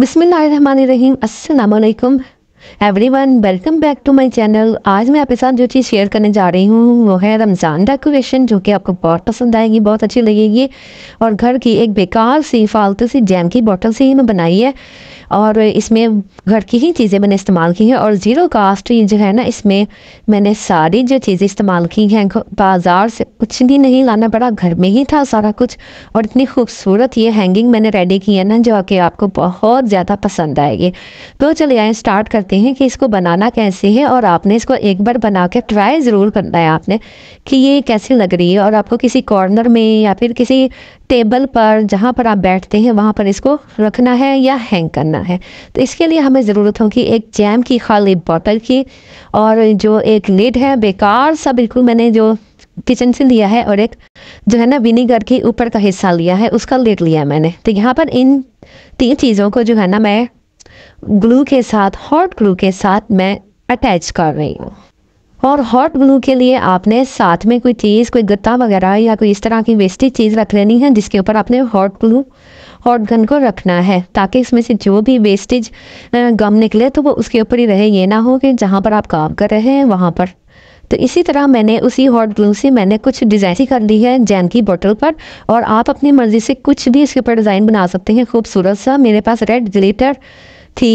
बिसमीम अल्लाम everyone welcome back to my channel आज मैं आपके साथ जो चीज़ शेयर करने जा रही हूँ वो है रमज़ान डेकोरेशन जो कि आपको बहुत पसंद आएगी बहुत अच्छी लगेगी और घर की एक बेकार सी फालतू सी जैम की बॉटल से ही मैं बनाई है और इसमें घर की ही चीज़ें मैंने इस्तेमाल की हैं और ज़ीरो कास्ट जो है ना इसमें मैंने सारी जो चीज़ें इस्तेमाल की हैं बाज़ार से कुछ भी नहीं लाना पड़ा घर में ही था सारा कुछ और इतनी खूबसूरत ये हैंगिंग मैंने रेडी की है ना जो कि आपको बहुत ज़्यादा पसंद आएगी तो चलिए आए स्टार्ट करते हैं कि इसको बनाना कैसे है और आपने इसको एक बार बना के ट्राई ज़रूर करना है आपने कि ये कैसी लग रही है और आपको किसी कॉर्नर में या फिर किसी टेबल पर जहाँ पर आप बैठते हैं वहाँ पर इसको रखना है या हैंग करना है तो इसके लिए हमें ज़रूरत होगी एक जैम की खाली बॉटल की और जो एक लिड है बेकार सा बिल्कुल मैंने जो किचन से लिया है और एक जो है ना विनीगर के ऊपर का हिस्सा लिया है उसका लिड लिया मैंने तो यहाँ पर इन तीन चीज़ों को जो है ना मैं ग्लू के साथ हॉट ग्लू के साथ मैं अटैच कर रही हूँ और हॉट ग्लू के लिए आपने साथ में कोई चीज़ कोई गत्ता वगैरह या कोई इस तरह की वेस्टेज चीज़ रख लेनी है जिसके ऊपर आपने हॉट ग्लू हॉट गन को रखना है ताकि इसमें से जो भी वेस्टेज गम निकले तो वो उसके ऊपर ही रहे ये ना हो कि जहाँ पर आप काम कर रहे हैं वहाँ पर तो इसी तरह मैंने उसी हॉट ग्लू से मैंने कुछ डिज़ाइन कर ली है जैन की बोतल पर और आप अपनी मर्ज़ी से कुछ भी इसके ऊपर डिज़ाइन बना सकते हैं खूबसूरत सा मेरे पास रेड ग्लिटर थी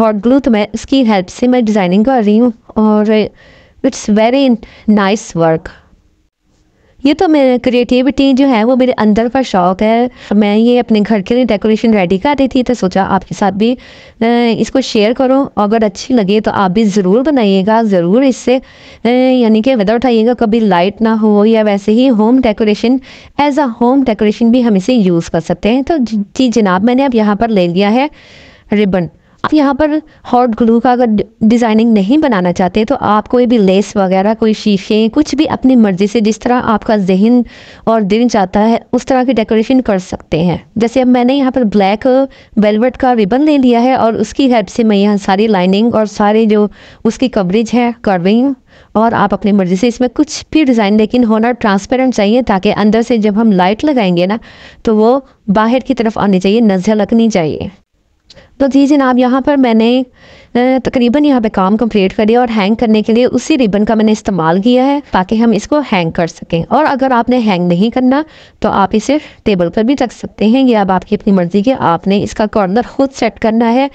हॉट ग्लू तो मैं उसकी हेल्प से मैं डिज़ाइनिंग कर रही हूँ और इट्स वेरी नाइस वर्क ये तो मेरे क्रिएटिविटी जो है वो मेरे अंदर का शौक़ है मैं ये अपने घर के लिए डेकोरेशन रेडी कर रही थी तो सोचा आपके साथ भी इसको शेयर करूँ अगर अच्छी लगे तो आप भी ज़रूर बनाइएगा ज़रूर इससे यानी कि विदाउट उठाइएगा कभी लाइट ना हो या वैसे ही home decoration as a home decoration भी हम इसे यूज़ कर सकते हैं तो जी जनाब मैंने अब यहाँ पर ले लिया है रिबन आप यहाँ पर हॉट ग्लू का अगर डिज़ाइनिंग नहीं बनाना चाहते तो आप कोई भी लेस वगैरह कोई शीशे कुछ भी अपनी मर्ज़ी से जिस तरह आपका जहन और दिन चाहता है उस तरह की डेकोरेशन कर सकते हैं जैसे अब मैंने यहाँ पर ब्लैक वेलवेट का रिबन ले लिया है और उसकी हेल्प से मैं यहाँ सारी लाइनिंग और सारे जो उसकी कवरेज है कर रही हूँ और आप अपनी मर्ज़ी से इसमें कुछ भी डिज़ाइन लेकिन होना ट्रांसपेरेंट चाहिए ताकि अंदर से जब हम लाइट लगाएंगे ना तो वो बाहर की तरफ आनी चाहिए नजर लगनी चाहिए तो जी जनाब यहाँ पर मैंने तकरीबन यहाँ पे काम कंप्लीट कर लिया और हैंग करने के लिए उसी रिबन का मैंने इस्तेमाल किया है ताकि हम इसको हैंग कर सकें और अगर आपने हैंग नहीं करना तो आप इसे टेबल पर भी रख सकते हैं ये अब आपकी अपनी मर्ज़ी के आपने इसका कॉर्नर खुद सेट करना है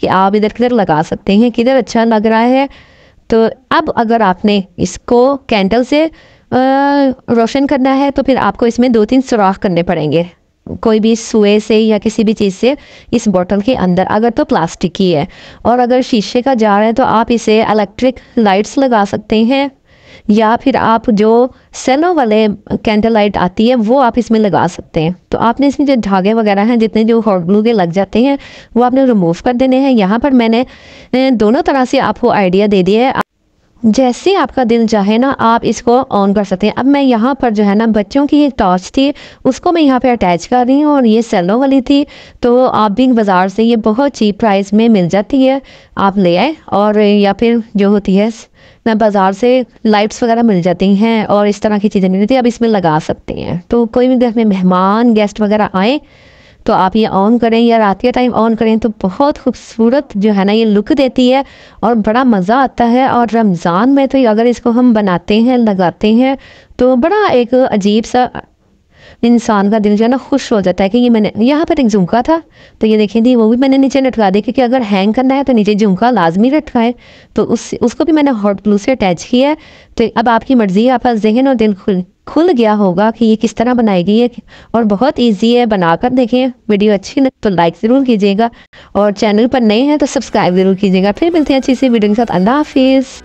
कि आप इधर किधर लगा सकते हैं किधर अच्छा लग रहा है तो अब अगर आपने इसको कैंडल से रोशन करना है तो फिर आपको इसमें दो तीन सुराख करने पड़ेंगे कोई भी सुए से या किसी भी चीज़ से इस बोतल के अंदर अगर तो प्लास्टिक ही है और अगर शीशे का जार है तो आप इसे इलेक्ट्रिक लाइट्स लगा सकते हैं या फिर आप जो सेलो वाले कैंडल लाइट आती है वो आप इसमें लगा सकते हैं तो आपने इसमें जो धागे वगैरह हैं जितने जो हॉट ग्लू के लग जाते हैं वो आपने रिमूव कर देने हैं यहाँ पर मैंने दोनों तरह से आपको आइडिया दे दिया है जैसे आपका दिल चाहे ना आप इसको ऑन कर सकते हैं अब मैं यहाँ पर जो है ना बच्चों की ये टॉर्च थी उसको मैं यहाँ पे अटैच कर रही हूँ और ये सेलो वाली थी तो आप बिग बाज़ार से ये बहुत चीप प्राइस में मिल जाती है आप ले आए और या फिर जो होती है ना बाज़ार से लाइट्स वगैरह मिल जाती हैं और इस तरह की चीज़ें मिल जाती है अब इसमें लगा सकते हैं तो कोई भी घर में मेहमान गेस्ट वगैरह आए तो आप ये ऑन करें या रात के टाइम ऑन करें तो बहुत खूबसूरत जो है ना ये लुक देती है और बड़ा मज़ा आता है और रमज़ान में तो अगर इसको हम बनाते हैं लगाते हैं तो बड़ा एक अजीब सा इंसान का दिल जो है ना खुश हो जाता है कि ये मैंने यहाँ पर एक झुमका था तो ये देखें थी वो भी मैंने नीचे लटका दिया क्योंकि अगर हैंग करना है तो नीचे झुमका लाजमी लटका है तो उस उसको भी मैंने हॉट ब्लू से अटैच किया है तो अब आपकी मर्ज़ी है आपका जहन और दिल खुल खुल गया होगा कि ये किस तरह बनाई गई है और बहुत इजी है बनाकर देखें वीडियो अच्छी लगे तो लाइक ज़रूर कीजिएगा और चैनल पर नए हैं तो सब्सक्राइब ज़रूर कीजिएगा फिर मिलते हैं अच्छी सी वीडियो के साथ अल्लाह हाफिज़